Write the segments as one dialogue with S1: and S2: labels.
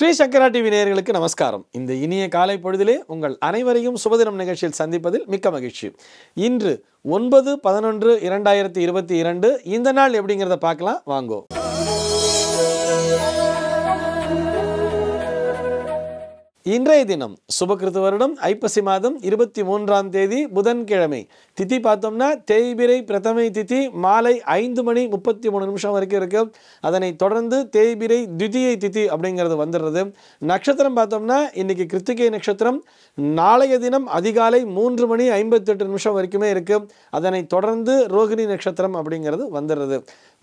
S1: ஸ்ரீ சங்கரா TV நேயர்களுக்கு நமஸ்காரம் இந்த இனிய காலை பொழுதிலே உங்கள் அனைவரையும் சுபதினம் நிகழ்ச்சியில் சந்திப்பதில் மிக்க மகிழ்ச்சி இன்று ஒன்பது பதினொன்று இரண்டாயிரத்தி இருபத்தி இரண்டு இந்த நாள் எப்படிங்கிறத பார்க்கலாம் வாங்கோ இன்றைய தினம் சுபகிருத்து வருடம் ஐப்பசி மாதம் இருபத்தி மூன்றாம் தேதி புதன்கிழமை திதி பார்த்தோம்னா தேய்பிரை பிரதமை திதி மாலை ஐந்து மணி முப்பத்தி மூணு நிமிஷம் வரைக்கும் இருக்குது அதனை தொடர்ந்து தேய்பிரை திதியை திதி அப்படிங்கிறது வந்துடுறது நட்சத்திரம் பார்த்தோம்னா இன்றைக்கி கிருத்திகை நட்சத்திரம் நாளைய தினம் அதிகாலை மூன்று மணி ஐம்பத்தெட்டு நிமிஷம் வரைக்குமே இருக்குது அதனை தொடர்ந்து ரோகிணி நட்சத்திரம் அப்படிங்கிறது வந்துடுறது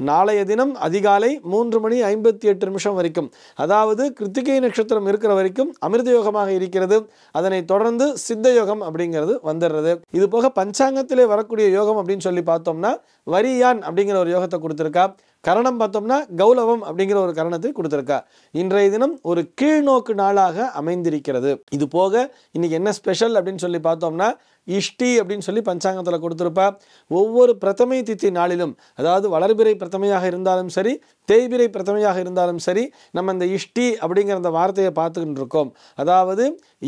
S1: நாளைய தினம் அதிகாலை மூன்று மணி ஐம்பத்தி எட்டு நிமிஷம் வரைக்கும் அதாவது கிருத்திகை நட்சத்திரம் இருக்கிற வரைக்கும் அமிர்த சுபஜோதி யோகமாக இருக்கிறது அதனை தொடர்ந்து சித்த யோகம் அப்படிங்கிறது வந்துடுறது இது போக பஞ்சாங்கத்திலே வரக்கூடிய யோகம் அப்படின்னு சொல்லி பார்த்தோம்னா வரியான் அப்படிங்கிற ஒரு யோகத்தை கொடுத்துருக்கா கரணம் பார்த்தோம்னா கௌலவம் அப்படிங்கிற ஒரு கரணத்தை கொடுத்துருக்கா இன்றைய தினம் ஒரு கீழ்நோக்கு நாளாக அமைந்திருக்கிறது இது போக இன்னைக்கு என்ன ஸ்பெஷல் அப்படின்னு சொல்லி பார்த்தோம்னா இஷ்டி அப்படின்னு சொல்லி பஞ்சாங்கத்தில் கொடுத்துருப்பா ஒவ்வொரு பிரதமை தித்தி நாளிலும் அதாவது வளர்பிறை பிரதமையாக இருந்தாலும் சரி தேய்பிரை பிரதமையாக இருந்தாலும் சரி நம்ம இந்த இஷ்டி அப்படிங்கிற அந்த வார்த்தையை பார்த்துக்கிட்டு இருக்கோம் அதாவது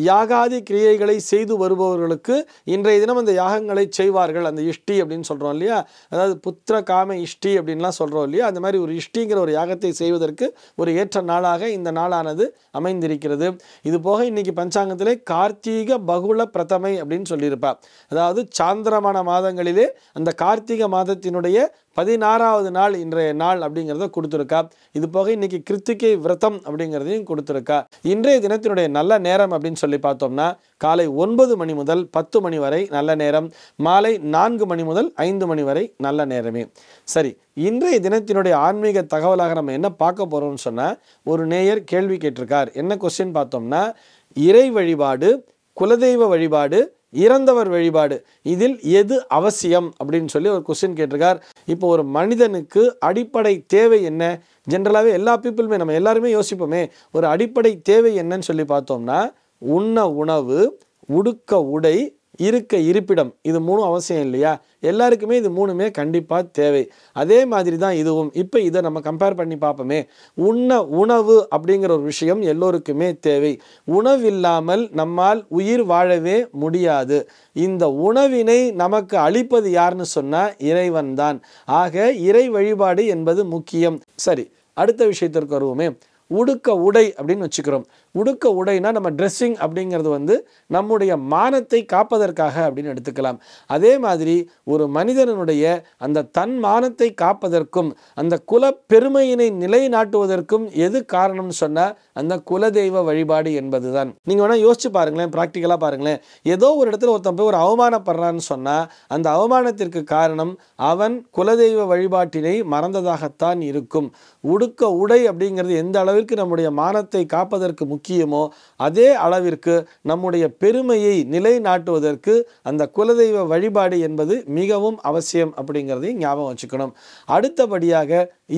S1: யாகாதி கிரியைகளை செய்து வருபவர்களுக்கு இன்றைய தினம் அந்த யாகங்களை செய்வார்கள் அந்த இஷ்டி அப்படின்னு சொல்கிறோம் இல்லையா அதாவது புத்திர காம இஷ்டி அப்படின்லாம் சொல்கிறோம் இல்லையா அந்த மாதிரி ஒரு இஷ்டிங்கிற ஒரு யாகத்தை செய்வதற்கு ஒரு ஏற்ற நாளாக இந்த நாளானது அமைந்திருக்கிறது இது போக இன்னைக்கு பஞ்சாங்கத்திலே கார்த்திக பகுல பிரதமை அப்படின்னு சொல்லியிருப்பார் அதாவது சாந்திரமான மாதங்களிலே அந்த கார்த்திகை மாதத்தினுடைய பதினாறாவது நாள் இன்றைய நாள் அப்படிங்கிறத கொடுத்துருக்கா இது போக இன்னைக்கு கிருத்திகை விரதம் அப்படிங்கிறதையும் கொடுத்துருக்கா இன்றைய தினத்தினுடைய நல்ல நேரம் அப்படின்னு சொல்லி பார்த்தோம்னா காலை ஒன்பது மணி முதல் பத்து மணி வரை நல்ல நேரம் மாலை நான்கு மணி முதல் ஐந்து மணி வரை நல்ல நேரமே சரி இன்றைய தினத்தினுடைய ஆன்மீக தகவலாக நம்ம என்ன பார்க்க போகிறோம்னு சொன்னால் ஒரு நேயர் கேள்வி கேட்டிருக்கார் என்ன கொஸ்டின் பார்த்தோம்னா இறை வழிபாடு குலதெய்வ வழிபாடு இறந்தவர் வழிபாடு இதில் எது அவசியம் அப்படின்னு சொல்லி ஒரு கொஸ்டின் கேட்டிருக்கார் இப்போ ஒரு மனிதனுக்கு அடிப்படை தேவை என்ன ஜென்ரலாகவே எல்லா பீப்புளுமே நம்ம எல்லாருமே யோசிப்போமே ஒரு அடிப்படை தேவை என்னன்னு சொல்லி பார்த்தோம்னா உண்ண உணவு உடுக்க உடை இருக்க இருப்பிடம் இது மூணும் அவசியம் இல்லையா எல்லாருக்குமே இது மூணுமே கண்டிப்பாக தேவை அதே மாதிரி தான் இதுவும் இப்போ இதை நம்ம கம்பேர் பண்ணி பார்ப்போமே உண்ண உணவு அப்படிங்கிற ஒரு விஷயம் எல்லோருக்குமே தேவை உணவில்லாமல் நம்மால் உயிர் வாழவே முடியாது இந்த உணவினை நமக்கு அளிப்பது யாருன்னு சொன்னால் இறைவன் தான் ஆக இறை வழிபாடு என்பது முக்கியம் சரி அடுத்த விஷயத்திற்கு வருவோமே உடுக்க உடை அப்படின்னு வச்சுக்கிறோம் உடுக்க உடைனா நம்ம ட்ரெஸ்ஸிங் அப்படிங்கிறது வந்து நம்முடைய மானத்தை காப்பதற்காக அப்படின்னு எடுத்துக்கலாம் அதே மாதிரி ஒரு மனிதனுடைய அந்த தன் மானத்தை காப்பதற்கும் அந்த குல பெருமையினை நிலைநாட்டுவதற்கும் எது காரணம்னு சொன்னால் அந்த குலதெய்வ வழிபாடு என்பது தான் நீங்கள் வேணால் யோசிச்சு பாருங்களேன் ப்ராக்டிக்கலாக பாருங்களேன் ஏதோ ஒரு இடத்துல ஒருத்தன் போய் ஒரு அவமானப்படுறான்னு சொன்னால் அந்த அவமானத்திற்கு காரணம் அவன் குலதெய்வ வழிபாட்டினை மறந்ததாகத்தான் இருக்கும் உடுக்க உடை அப்படிங்கிறது எந்த அளவு அளவிற்கு நம்முடைய மானத்தை காப்பதற்கு முக்கியமோ அதே அளவிற்கு நம்முடைய பெருமையை நிலைநாட்டுவதற்கு அந்த குலதெய்வ வழிபாடு என்பது மிகவும் அவசியம் அப்படிங்கிறதையும் ஞாபகம் வச்சுக்கணும் அடுத்தபடியாக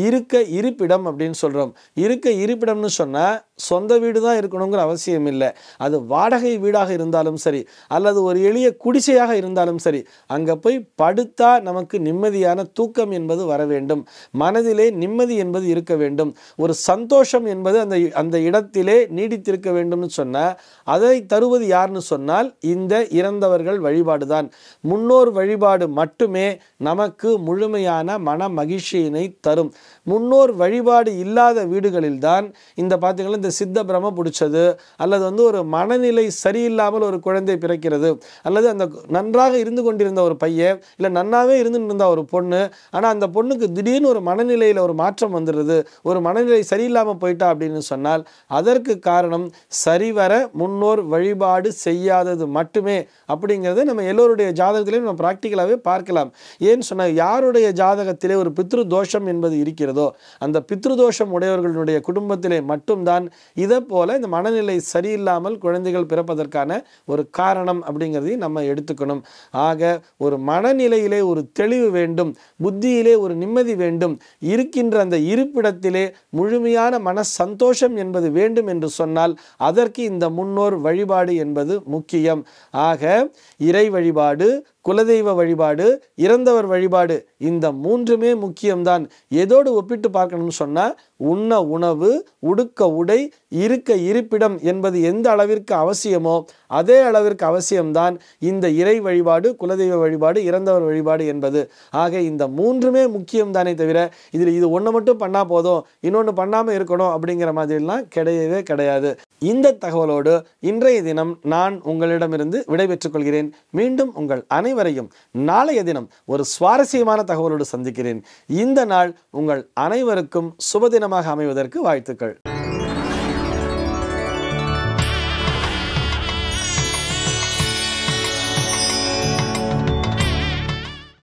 S1: இருக்க இருப்பிடம் அப்படின்னு சொல்கிறோம் இருக்க இருப்பிடம்னு சொன்னால் சொந்த வீடு தான் இருக்கணுங்கிற அவசியம் இல்லை அது வாடகை வீடாக இருந்தாலும் சரி அல்லது ஒரு எளிய குடிசையாக இருந்தாலும் சரி அங்கே போய் படுத்தா நமக்கு நிம்மதியான தூக்கம் என்பது வர வேண்டும் மனதிலே நிம்மதி என்பது இருக்க வேண்டும் ஒரு சந்தோஷம் என்பது அந்த அந்த இடத்திலே நீடித்திருக்க வேண்டும்னு சொன்னால் அதை தருவது யார்னு சொன்னால் இந்த இறந்தவர்கள் வழிபாடு தான் முன்னோர் வழிபாடு மட்டுமே நமக்கு முழுமையான மன மகிழ்ச்சியினை தரும் முன்னோர் வழிபாடு இல்லாத வீடுகளில் தான் இந்த பார்த்திங்கன்னா இந்த சித்த பிரம பிடிச்சது அல்லது வந்து ஒரு மனநிலை சரியில்லாமல் ஒரு குழந்தை பிறக்கிறது அல்லது அந்த நன்றாக இருந்து கொண்டிருந்த ஒரு பையன் இல்லை நன்னாவே இருந்து இருந்த ஒரு பொண்ணு ஆனால் அந்த பொண்ணுக்கு திடீர்னு ஒரு மனநிலையில் ஒரு மாற்றம் வந்துடுது ஒரு மனநிலை சரியில்லாமல் போயிட்டா அப்படின்னு சொன்னால் அதற்கு காரணம் சரிவர முன்னோர் வழிபாடு செய்யாதது மட்டுமே அப்படிங்கிறத நம்ம எல்லோருடைய ஜாதகத்திலையும் நம்ம ப்ராக்டிக்கலாகவே பார்க்கலாம் ஏன்னு சொன்னால் யாருடைய ஜாதகத்திலே ஒரு பித்ரு தோஷம் என்பது இருக்கு இருக்கிறதோ அந்த பித்ருதோஷம் உடையவர்களுடைய குடும்பத்திலே மட்டும்தான் இதை போல இந்த மனநிலை சரியில்லாமல் குழந்தைகள் பிறப்பதற்கான ஒரு காரணம் அப்படிங்கிறதையும் நம்ம எடுத்துக்கணும் ஆக ஒரு மனநிலையிலே ஒரு தெளிவு வேண்டும் புத்தியிலே ஒரு நிம்மதி வேண்டும் இருக்கின்ற அந்த இருப்பிடத்திலே முழுமையான மன சந்தோஷம் என்பது வேண்டும் என்று சொன்னால் அதற்கு இந்த முன்னோர் வழிபாடு என்பது முக்கியம் ஆக இறை வழிபாடு குலதெய்வ வழிபாடு இறந்தவர் வழிபாடு இந்த மூன்றுமே முக்கியம்தான் எதோடு ஒப்பிட்டு பார்க்கணும்னு சொன்னால் உண்ண உணவு உடுக்க உடை இருக்க இருப்பிடம் என்பது எந்த அளவிற்கு அவசியமோ அதே அளவிற்கு அவசியம்தான் இந்த இறை வழிபாடு குலதெய்வ வழிபாடு இறந்தவர் வழிபாடு என்பது ஆக இந்த மூன்றுமே முக்கியம்தானே தவிர இதில் இது ஒன்று மட்டும் பண்ணால் போதும் இன்னொன்று பண்ணாமல் இருக்கணும் அப்படிங்கிற மாதிரிலாம் கிடையவே கிடையாது இந்த தகவலோடு இன்றைய தினம் நான் உங்களிடமிருந்து விடைபெற்றுக் கொள்கிறேன் மீண்டும் உங்கள் அனைவரையும் நாளைய தினம் ஒரு சுவாரஸ்யமான தகவலோடு சந்திக்கிறேன் இந்த நாள் உங்கள் அனைவருக்கும் சுபதினம் திருமணமாக அமைவதற்கு வாழ்த்துக்கள்